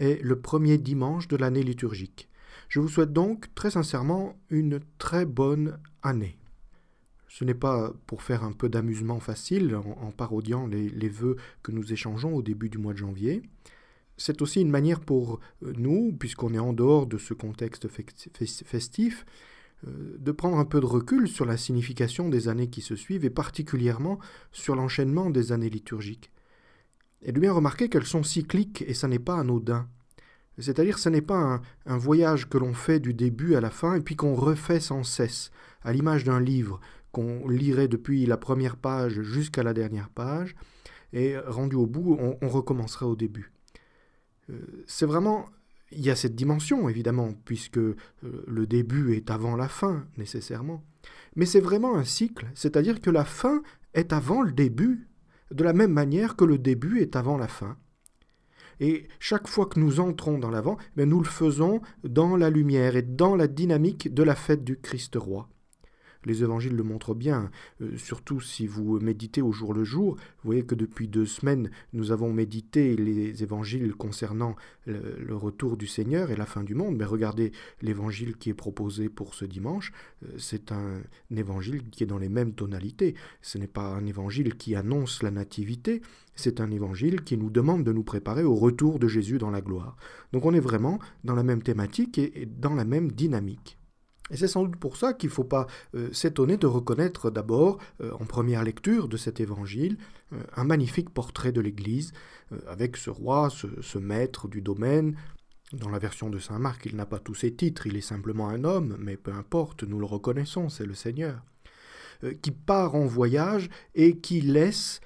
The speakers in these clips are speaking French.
est le premier dimanche de l'année liturgique. Je vous souhaite donc très sincèrement une très bonne année. Ce n'est pas pour faire un peu d'amusement facile en, parodiant les, les vœux que nous échangeons au début du mois de janvier. C'est aussi une manière pour nous, puisqu'on est en dehors de ce contexte festif, euh, de prendre un peu de recul sur la signification des années qui se suivent et particulièrement sur l'enchaînement des années liturgiques. Et de bien remarquer qu'elles sont cycliques et ça n'est pas anodin. C'est-à-dire ce n'est pas un, voyage que l'on fait du début à la fin et puis qu'on refait sans cesse, à l'image d'un livre qu'on lirait depuis la première page jusqu'à la dernière page, et rendu au bout, on, recommencerait au début. Euh, c'est vraiment... Il y a cette dimension, évidemment, puisque euh, le début est avant la fin, nécessairement. Mais c'est vraiment un cycle, c'est-à-dire que la fin est avant le début, de la même manière que le début est avant la fin. Et chaque fois que nous entrons dans l'avant, ben, nous le faisons dans la lumière et dans la dynamique de la fête du Christ roi. Les évangiles le montrent bien, euh, surtout si vous méditez au jour le jour. Vous voyez que depuis deux semaines, nous avons médité les évangiles concernant le, retour du Seigneur et la fin du monde. Mais regardez l'évangile qui est proposé pour ce dimanche. Euh, c'est un, évangile qui est dans les mêmes tonalités. Ce n'est pas un évangile qui annonce la nativité, c'est un évangile qui nous demande de nous préparer au retour de Jésus dans la gloire. Donc on est vraiment dans la même thématique et dans la même dynamique. Et c'est sans doute pour ça qu'il ne faut pas euh, s'étonner de reconnaître d'abord, euh, en première lecture de cet évangile, euh, un magnifique portrait de l'Église, avec ce roi, ce, maître du domaine. Dans la version de Saint Marc, il n'a pas tous ses titres, il est simplement un homme, mais peu importe, nous le reconnaissons, c'est le Seigneur, qui part en voyage et qui laisse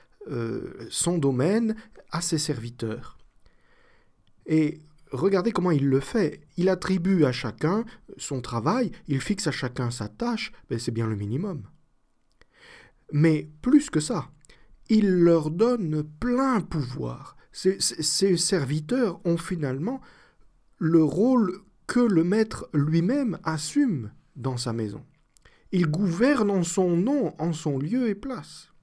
son domaine à ses serviteurs. Et regardez comment il le fait. Il attribue à chacun son travail, il fixe à chacun sa tâche, ben, c'est bien le minimum. Mais plus que ça, il leur donne plein pouvoir. Ces, ces serviteurs ont finalement le rôle que le maître lui-même assume dans sa maison. Il gouverne en son nom, en son lieu et place.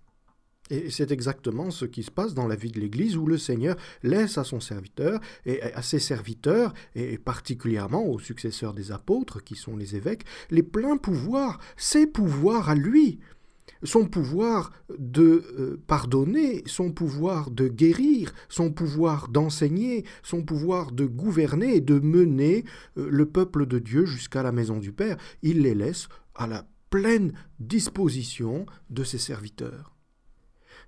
Et c'est exactement ce qui se passe dans la vie de l'Église où le Seigneur laisse à son serviteur et à ses serviteurs, et particulièrement aux successeurs des apôtres, qui sont les évêques, les pleins pouvoirs, ses pouvoirs à lui son pouvoir de euh, pardonner, son pouvoir de guérir, son pouvoir d'enseigner, son pouvoir de gouverner et de mener euh, le peuple de Dieu jusqu'à la maison du Père. Il les laisse à la pleine disposition de ses serviteurs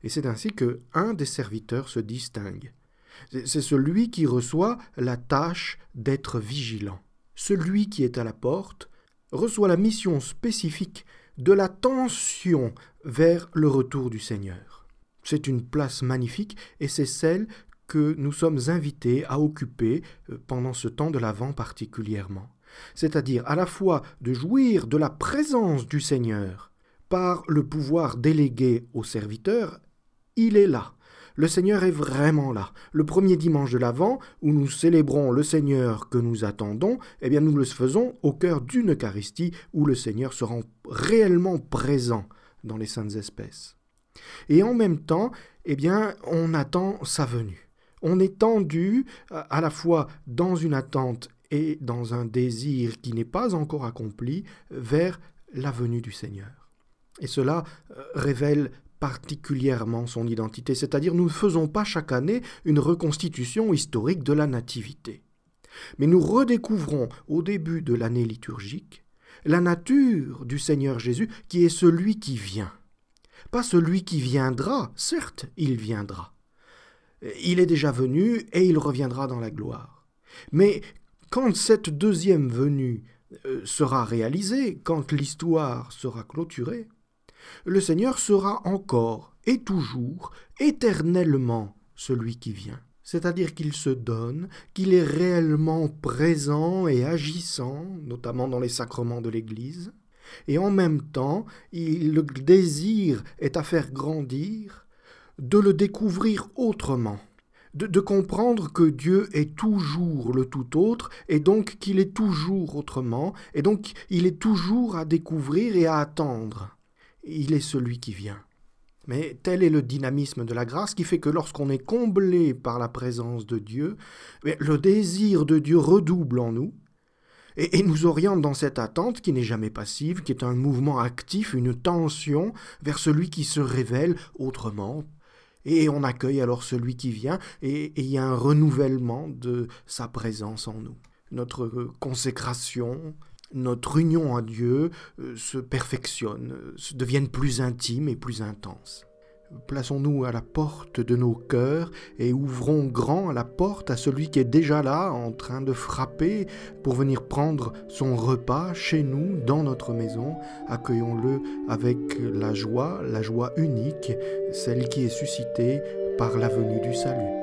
et c'est ainsi que un des serviteurs se distingue. C'est celui qui reçoit la tâche d'être vigilant. Celui qui est à la porte reçoit la mission spécifique de la tension vers le retour du Seigneur. C'est une place magnifique et c'est celle que nous sommes invités à occuper euh, pendant ce temps de l'Avent particulièrement, c'est-à-dire à la fois de jouir de la présence du Seigneur par le pouvoir délégué au serviteur il est là. Le Seigneur est vraiment là. Le premier dimanche de l'Avent, où nous célébrons le Seigneur que nous attendons, eh bien nous le faisons au cœur d'une Eucharistie où le Seigneur sera réellement présent dans les saintes espèces. Et en même temps, eh bien on attend sa venue. On est tendu euh, à la fois dans une attente et dans un désir qui n'est pas encore accompli vers la venue du Seigneur. Et cela euh, révèle particulièrement son identité, c'est-à-dire nous ne faisons pas chaque année une reconstitution historique de la Nativité. Mais nous redécouvrons au début de l'année liturgique la nature du Seigneur Jésus qui est celui qui vient. Pas celui qui viendra, certes, il viendra. Il est déjà venu et il reviendra dans la gloire. Mais quand cette deuxième venue euh, sera réalisée, quand l'histoire sera clôturée, le Seigneur sera encore et toujours, éternellement, celui qui vient. C'est-à-dire qu'il se donne, qu'il est réellement présent et agissant, notamment dans les sacrements de l'Église, et en même temps, il, le désir est à faire grandir, de le découvrir autrement, de, de comprendre que Dieu est toujours le tout autre, et donc qu'il est toujours autrement, et donc il est toujours à découvrir et à attendre il est celui qui vient. Mais tel est le dynamisme de la grâce qui fait que lorsqu'on est comblé par la présence de Dieu, le désir de Dieu redouble en nous et, nous oriente dans cette attente qui n'est jamais passive, qui est un mouvement actif, une tension vers celui qui se révèle autrement. Et on accueille alors celui qui vient et il y a un renouvellement de sa présence en nous. Notre consécration, notre union à Dieu euh, se perfectionne, euh, se devienne plus intime et plus intense. Plaçons-nous à la porte de nos cœurs et ouvrons grand la porte à celui qui est déjà là en train de frapper pour venir prendre son repas chez nous, dans notre maison. Accueillons-le avec la joie, la joie unique, celle qui est suscitée par la venue du salut.